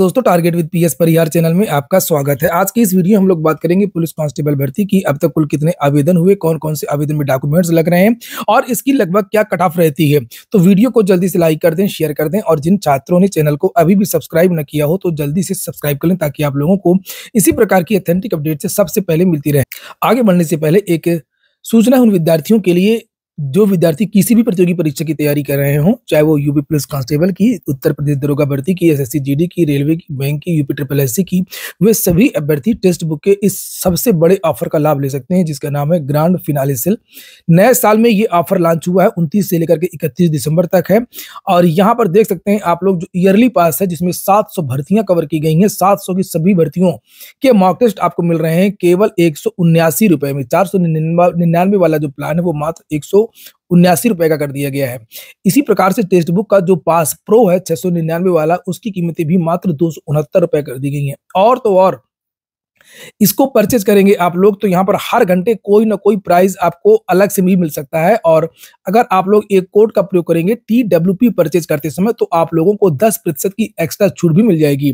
दोस्तों target with PS Parihar channel में आपका स्वागत है आज की इस वीडियो हम लोग बात करेंगे पुलिस कांस्टेबल भर्ती की अब तक कुल कितने आवेदन हुए कौन कौन से आवेदन में डॉक्यूमेंट्स लग रहे हैं और इसकी लगभग क्या कट ऑफ रहती है तो वीडियो को जल्दी से लाइक कर दें शेयर कर दें और जिन छात्रों ने चैनल को अभी भी सब्सक्राइब न किया हो तो जल्दी से सब्सक्राइब करें ताकि आप लोगों को इसी प्रकार की अथेंटिक अपडेट से सबसे पहले मिलती रहे आगे बढ़ने से पहले एक सूचना उन विद्यार्थियों के लिए जो विद्यार्थी किसी भी प्रतियोगी परीक्षा की तैयारी कर रहे हों चाहे वो यूपी पुलिस कांस्टेबल की उत्तर प्रदेश दरोगा भर्ती की एस एस की रेलवे की बैंक की यूपी ट्रिपल एस की वे सभी अभ्यर्थी टेस्ट बुक के इस सबसे बड़े ऑफर का लाभ ले सकते हैं जिसका नाम है ग्रांड फिनाले सेल नए साल में ये ऑफर लॉन्च हुआ है उनतीस से लेकर के इकतीस दिसंबर तक है और यहाँ पर देख सकते हैं आप लोग जो ईयरली पास है जिसमें सात भर्तियां कवर की गई हैं सात की सभी भर्तियों के मॉक टेस्ट आपको मिल रहे हैं केवल एक रुपए में चार निन्यानवे वाला जो प्लान है वो मात्र एक उन्यासी रुपए का कर दिया गया है इसी प्रकार से टेस्ट बुक का जो पास प्रो है छह सौ निन्यानवे वाला उसकी कीमतें भी मात्र दो सौ उनहत्तर रुपए कर दी गई है और तो और इसको परचेज करेंगे आप लोग तो यहाँ पर हर घंटे कोई ना कोई प्राइस आपको अलग से भी मिल सकता है और अगर आप लोग एक कोड का प्रयोग करेंगे टी डब्ल्यू पी परचेज करते समय तो आप लोगों को दस प्रतिशत की एक्स्ट्रा छूट भी मिल जाएगी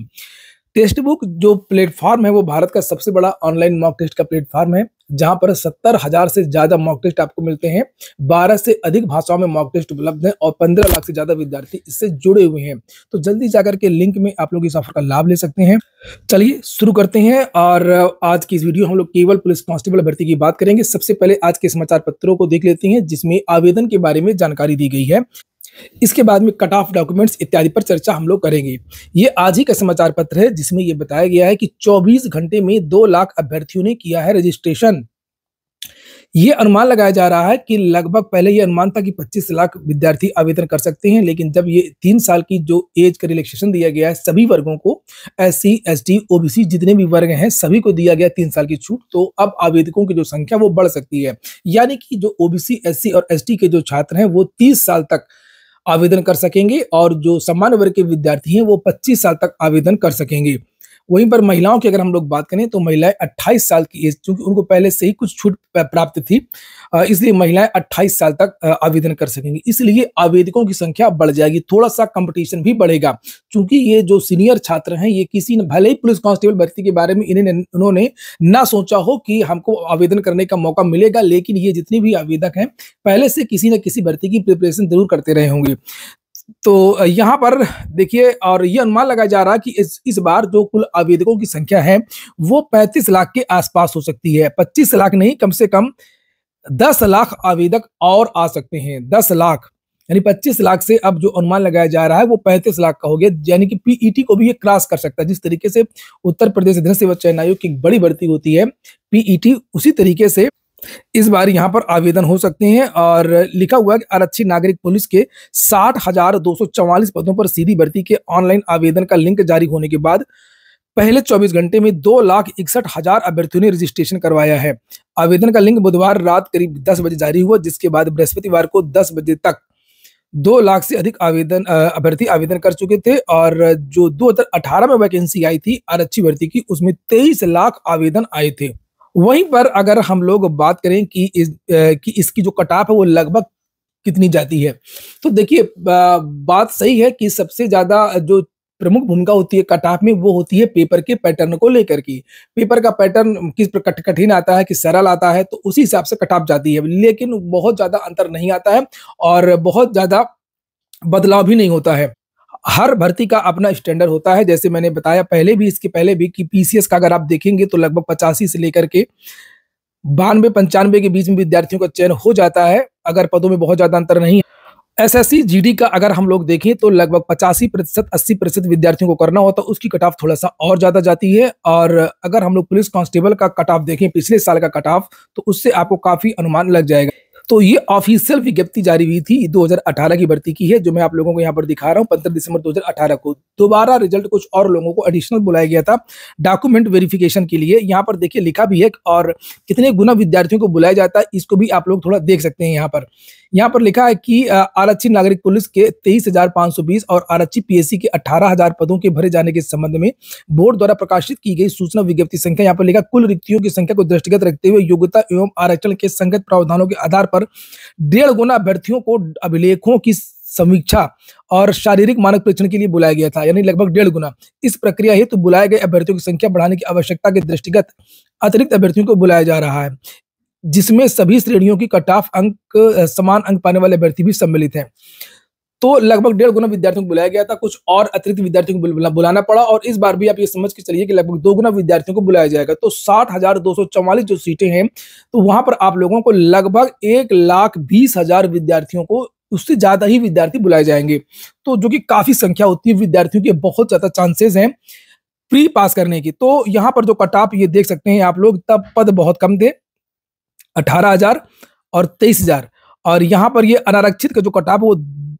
टेस्ट बुक जो प्लेटफॉर्म है वो भारत का सबसे बड़ा ऑनलाइन मॉक टेस्ट का प्लेटफॉर्म है जहां पर सत्तर हजार से ज्यादा मॉक टेस्ट आपको मिलते हैं बारह से अधिक भाषाओं में मॉक टेस्ट उपलब्ध है और पंद्रह लाख से ज्यादा विद्यार्थी इससे जुड़े हुए हैं तो जल्दी जाकर के लिंक में आप लोग इस ऑफर का लाभ ले सकते हैं चलिए शुरू करते हैं और आज की इस वीडियो हम लोग केवल पुलिस कांस्टेबल भर्ती की बात करेंगे सबसे पहले आज के समाचार पत्रों को देख लेते हैं जिसमें आवेदन के बारे में जानकारी दी गई है इसके बाद में कट ऑफ डॉक्यूमेंट्स इत्यादि पर चर्चा हम लोग करेंगे ये आज ही का समाचार पत्र है जिसमें यह बताया गया है कि 24 घंटे में दो लाख अभ्यर्थियों ने किया है रजिस्ट्रेशन ये अनुमान लगाया जा रहा है कि लगभग पहले ये अनुमान था कि 25 लाख विद्यार्थी आवेदन कर सकते हैं लेकिन जब ये तीन साल की जो एज का रिलैक्सेशन दिया गया है सभी वर्गों को S C S T OBC जितने भी वर्ग हैं सभी को दिया गया तीन साल की छूट तो अब आवेदकों की जो संख्या वो बढ़ सकती है यानी कि जो ओबीसी एस और एस के जो छात्र हैं वो तीस साल तक आवेदन कर सकेंगे और जो सामान्य वर्ग के विद्यार्थी हैं वो पच्चीस साल तक आवेदन कर सकेंगे वहीं पर महिलाओं की अगर हम लोग बात करें तो महिलाएं 28 साल की एज क्योंकि उनको पहले से ही कुछ छूट प्राप्त थी इसलिए महिलाएं 28 साल तक आवेदन कर सकेंगी इसलिए आवेदकों की संख्या बढ़ जाएगी थोड़ा सा कंपटीशन भी बढ़ेगा क्योंकि ये जो सीनियर छात्र हैं ये किसी ने भले ही पुलिस कांस्टेबल भर्ती के बारे में इन्हें उन्होंने ना सोचा हो कि हमको आवेदन करने का मौका मिलेगा लेकिन ये जितने भी आवेदक हैं पहले से किसी न किसी भर्ती की प्रिपरेशन जरूर करते रहे होंगे तो यहाँ पर देखिए और ये अनुमान लगाया जा रहा है कि इस इस बार जो कुल आवेदकों की संख्या है वो 35 लाख के आसपास हो सकती है 25 लाख नहीं कम से कम 10 लाख आवेदक और आ सकते हैं 10 लाख यानी 25 लाख से अब जो अनुमान लगाया जा रहा है वो 35 लाख का हो गया यानी कि पीईटी को भी ये क्रॉस कर सकता है जिस तरीके से उत्तर प्रदेश अध्ययन सेवा चयन आयोग की बड़ी बढ़ती होती है पीईटी उसी तरीके से इस बार यहाँ पर आवेदन हो सकते हैं और लिखा हुआ है कि आरक्षी नागरिक पुलिस के साठ हजार दो सौ चौवालीस पदों पर सीधी भर्ती के ऑनलाइन आवेदन का लिंक जारी होने के बाद पहले 24 घंटे में दो लाख इकसठ हजार अभ्यर्थियों ने रजिस्ट्रेशन करवाया है आवेदन का लिंक बुधवार रात करीब 10 बजे जारी हुआ जिसके बाद बृहस्पतिवार को 10 बजे तक दो लाख से अधिक आवेदन अभ्यर्थी आवेदन कर चुके थे और जो 2018 में वैकेंसी आई थी आरक्षी भर्ती की उसमें तेईस लाख आवेदन आए थे वहीं पर अगर हम लोग बात करें कि इस कि इसकी जो कटाप है वो लगभग कितनी जाती है तो देखिए बात सही है कि सबसे ज्यादा जो प्रमुख भूमिका होती है कटाप में वो होती है पेपर के पैटर्न को लेकर की पेपर का पैटर्न किस प्रकार कठिन आता है किस सरल आता है तो उसी हिसाब से कटाफ जाती है लेकिन बहुत ज्यादा अंतर नहीं आता है और बहुत ज्यादा बदलाव भी नहीं होता है हर भर्ती का अपना स्टैंडर्ड होता है जैसे मैंने बताया पहले भी इसके पहले भी कि पीसीएस का अगर आप देखेंगे तो लगभग पचासी से लेकर के बानवे पंचानवे के बीच में विद्यार्थियों का चयन हो जाता है अगर पदों में बहुत ज्यादा अंतर नहीं एस एस का अगर हम लोग देखें तो लगभग पचासी प्रतिशत अस्सी प्रतिशत विद्यार्थियों को करना होता है उसकी कट ऑफ थोड़ा सा और ज्यादा जाती है और अगर हम लोग पुलिस कांस्टेबल का कट ऑफ देखें पिछले साल का कट ऑफ तो उससे आपको काफी अनुमान लग जाएगा तो ये ऑफिशियल विज्ञप्ति जारी हुई थी 2018 की भर्ती की है जो मैं आप लोगों को यहाँ पर दिखा रहा हूँ पंद्रह दिसंबर 2018 को दोबारा रिजल्ट कुछ और लोगों को एडिशनल बुलाया गया था डॉक्यूमेंट वेरिफिकेशन के लिए यहाँ पर देखिए लिखा भी है और कितने गुना विद्यार्थियों को बुलाया जाता है इसको भी आप लोग थोड़ा देख सकते हैं यहाँ पर यहाँ पर लिखा है कि आरक्षी नागरिक पुलिस के तेईस और आरक्षी पीएससी के 18,000 पदों के भरे जाने के संबंध में बोर्ड द्वारा प्रकाशित की गई सूचना विज्ञप्ति संख्या यहाँ पर लिखा कुल रिक्तियों की संख्या को दृष्टिगत रखते हुए योग्यता एवं आरक्षण के संगत प्रावधानों के आधार पर डेढ़ गुना अभ्यर्थियों को अभिलेखों की समीक्षा और शारीरिक मानक परीक्षण के लिए बुलाया गया था यानी लगभग डेढ़ गुना इस प्रक्रिया हेतु तो बुलाए गए अभ्यर्थियों की संख्या बढ़ाने की आवश्यकता के दृष्टिगत अतिरिक्त अभ्यर्थियों को बुलाया जा रहा है जिसमें सभी श्रेणियों की कट ऑफ अंक समान अंक पाने वाले अभ्यर्थी भी सम्मिलित हैं तो लगभग डेढ़ गुना विद्यार्थियों को बुलाया गया था कुछ और अतिरिक्त विद्यार्थियों को बुलाना पड़ा और इस बार भी आप ये समझ के चलिए कि लगभग दो गुना विद्यार्थियों को बुलाया जाएगा तो सात हजार दो सौ चौवालीस जो सीटें हैं तो वहां पर आप लोगों को लगभग एक लाख बीस हजार विद्यार्थियों को उससे ज्यादा ही विद्यार्थी बुलाए जाएंगे तो जो कि काफी संख्या होती है विद्यार्थियों के बहुत ज्यादा चांसेस हैं प्री पास करने की तो यहाँ पर जो कटाप ये देख सकते हैं आप लोग तब पद बहुत कम थे अठारह हजार और तेईस हजार और यहाँ पर ये अनारक्षित का जो कटाप वो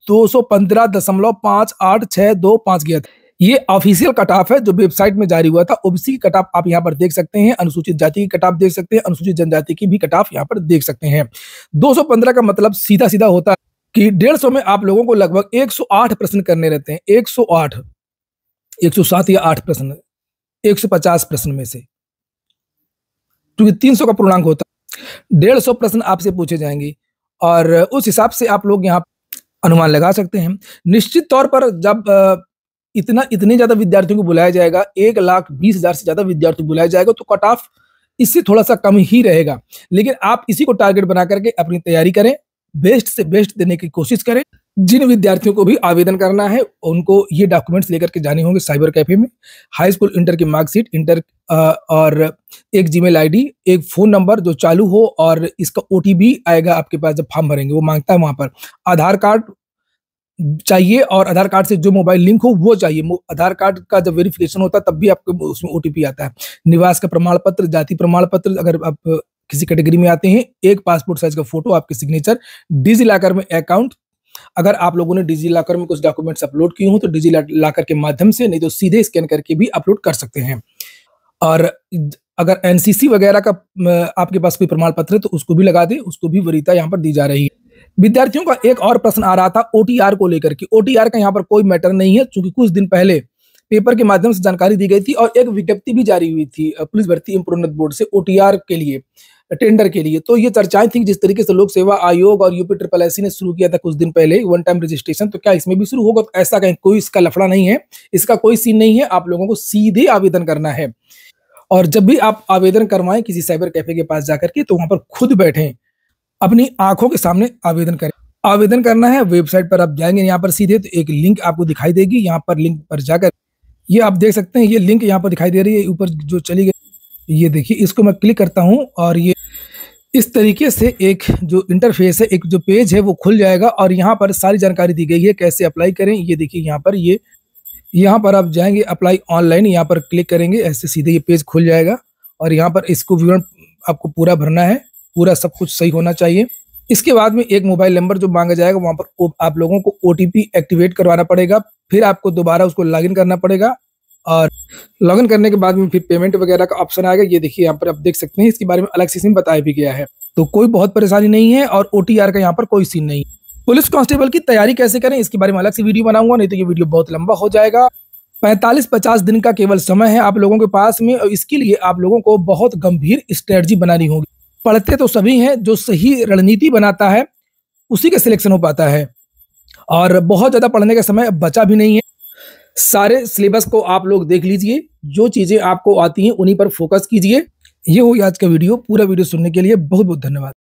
दो सौ पंद्रह दशमलव पाँच आठ छः दो पाँच गया था ये ऑफिशियल कटाफ है जो वेबसाइट में जारी हुआ था ओबीसी की कटाफ आप यहाँ पर देख सकते हैं अनुसूचित जाति की कटाफ देख सकते हैं अनुसूचित जनजाति की भी कटाफ यहाँ पर देख सकते हैं 215 का मतलब सीधा सीधा होता है कि 150 में आप लोगों को लगभग 108 प्रश्न करने रहते हैं 108 107 या 8 प्रश्न 150 प्रश्न में से क्योंकि 300 का पूर्णांक होता है डेढ़ सौ प्रश्न आपसे पूछे जाएंगे और उस हिसाब से आप लोग यहाँ अनुमान लगा सकते हैं निश्चित तौर पर जब इतना इतने ज़्यादा विद्यार्थियों को बुलाया जाएगा एक लाख बीस हज़ार से ज़्यादा विद्यार्थी बुलाया जाएगा तो कट ऑफ इससे थोड़ा सा कम ही रहेगा लेकिन आप इसी को टारगेट बना करके अपनी तैयारी करें बेस्ट से बेस्ट देने की कोशिश करें जिन विद्यार्थियों को भी आवेदन करना है उनको ये डॉक्यूमेंट्स लेकर के जाने होंगे साइबर कैफे में हाई स्कूल इंटर की मार्कशीट इंटर और एक जीमेल मेल एक फोन नंबर जो चालू हो और इसका ओ आएगा आपके पास जब फॉर्म भरेंगे वो मांगता है वहां पर आधार कार्ड चाहिए और आधार कार्ड से जो मोबाइल लिंक हो वो चाहिए आधार कार्ड का जब वेरिफिकेशन होता है तब भी आपको उसमें ओ आता है निवास का प्रमाण पत्र जाति प्रमाण पत्र अगर आप किसी कैटेगरी में आते हैं एक पासपोर्ट साइज का फोटो आपके सिग्नेचर डिजी लॉकर में अकाउंट अगर आप लोगों ने डिजी लॉकर में कुछ डॉक्यूमेंट्स अपलोड किए हों तो डिजी लॉकर के माध्यम से नहीं तो सीधे स्कैन करके भी अपलोड कर सकते हैं और अगर एनसीसी वगैरह का आपके पास कोई प्रमाण पत्र है तो उसको भी लगा दे उसको भी वरीता यहाँ पर दी जा रही है विद्यार्थियों का एक और प्रश्न आ रहा था ओटीआर को लेकर के ओटीआर का यहाँ पर कोई मैटर नहीं है चूंकि कुछ दिन पहले पेपर के माध्यम से जानकारी दी गई थी और एक विज्ञप्ति भी जारी हुई थी पुलिस भर्ती इम्प्रोन्नत बोर्ड से ओटीआर के लिए टेंडर के लिए तो ये चर्चाएं थी जिस तरीके से लोक सेवा आयोग और यूपी ट्रिपल एस ने शुरू किया था कुछ दिन पहले वन टाइम रजिस्ट्रेशन तो क्या इसमें भी शुरू होगा तो ऐसा कहीं कोई इसका लफड़ा नहीं है इसका कोई सीन नहीं है आप लोगों को सीधे आवेदन करना है और जब भी आप आवेदन करवाएं किसी साइबर कैफे के पास जाकर के तो वहां पर खुद बैठे अपनी आंखों के सामने आवेदन करें आवेदन करना है वेबसाइट पर आप जाएंगे यहाँ पर सीधे तो एक लिंक आपको दिखाई देगी यहाँ पर लिंक पर जाकर ये आप देख सकते हैं ये लिंक यहाँ पर दिखाई दे रही है ऊपर जो चली गई ये देखिए इसको मैं क्लिक करता हूँ और ये इस तरीके से एक जो इंटरफेस है एक जो पेज है वो खुल जाएगा और यहाँ पर सारी जानकारी दी गई है कैसे अप्लाई करें ये देखिए यहाँ पर ये यहाँ पर आप जाएंगे अप्लाई ऑनलाइन यहाँ पर क्लिक करेंगे ऐसे सीधे ये पेज खुल जाएगा और यहाँ पर इसको विवरण आपको पूरा भरना है पूरा सब कुछ सही होना चाहिए इसके बाद में एक मोबाइल नंबर जो मांगा जाएगा वहाँ पर आप लोगों को ओ एक्टिवेट करवाना पड़ेगा फिर आपको दोबारा उसको लॉगिन करना पड़ेगा और लॉग इन करने के बाद में फिर पेमेंट वगैरह का ऑप्शन आएगा ये देखिए यहाँ पर आप देख सकते हैं इसके बारे में अलग से सीन बताया भी गया है तो कोई बहुत परेशानी नहीं है और ओ का यहाँ पर कोई सीन नहीं पुलिस कांस्टेबल की तैयारी कैसे करें इसके बारे में अलग से वीडियो बनाऊंगा नहीं तो ये वीडियो बहुत लंबा हो जाएगा पैंतालीस पचास दिन का केवल समय है आप लोगों के पास में और इसके लिए आप लोगों को बहुत गंभीर स्ट्रेटजी बनानी होगी पढ़ते तो सभी हैं जो सही रणनीति बनाता है उसी का सिलेक्शन हो पाता है और बहुत ज़्यादा पढ़ने का समय बचा भी नहीं है सारे सिलेबस को आप लोग देख लीजिए जो चीज़ें आपको आती हैं उन्हीं पर फोकस कीजिए ये हुई आज का वीडियो पूरा वीडियो सुनने के लिए बहुत बहुत धन्यवाद